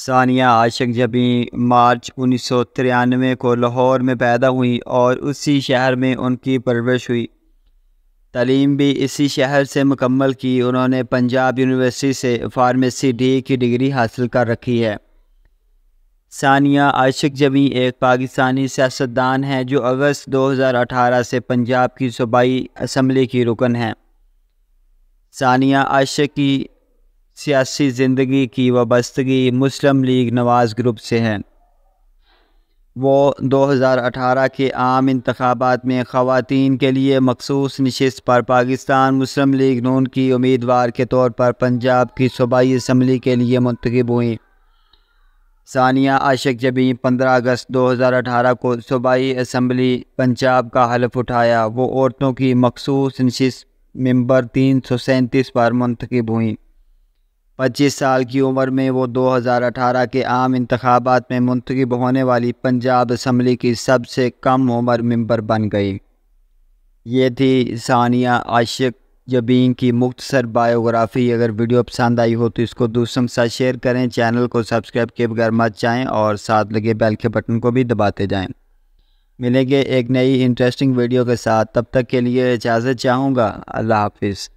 सानिया आशिक जबी मार्च उन्नीस सौ तिरानवे को लाहौर में पैदा हुई और उसी शहर में उनकी परवरिश हुई तलीम भी इसी शहर से मुकम्मल की उन्होंने पंजाब यूनिवर्सिटी से फार्मेसी डी की डिग्री हासिल कर रखी है सानिया आशिक जबी एक पाकिस्तानी सियासतदान हैं जो अगस्त 2018 से पंजाब की सूबाई असम्बली की रुकन है सानिया आशिक की सियासी ज़िंदगी की वाबस्तगी मुस्लिम लीग नवाज़ ग्रुप से है वो 2018 के आम इंतबात में ख़वान के लिए मखसूस नशस्त पर पाकिस्तान मुस्लिम लीग नून की उम्मीदवार के तौर पर पंजाब की सूबाई इसम्बली के लिए मंतखब हुई सानिया आशिक जबी 15 अगस्त 2018 को सूबाई इसम्बली पंजाब का हलफ उठाया वो औरतों की मखसूस नशस्त मंबर तीन सौ सैंतीस पर मंतखब हुई पच्चीस साल की उम्र में वो अठारह के आम इंतबात में मुंतब होने वाली पंजाब असम्बली की सबसे कम उम्र मम्बर बन गई ये थी सानिया आशिक जबीन की मुख्तसर बायोग्राफ़ी अगर वीडियो पसंद आई हो तो इसको दूसरों के साथ शेयर करें चैनल को सब्सक्राइब किए बगैर मत जाएँ और साथ लगे बेल के बटन को भी दबाते जाएँ मिलेंगे एक नई इंटरेस्टिंग वीडियो के साथ तब तक के लिए इजाज़त चाहूँगा अल्लाह हाफिज़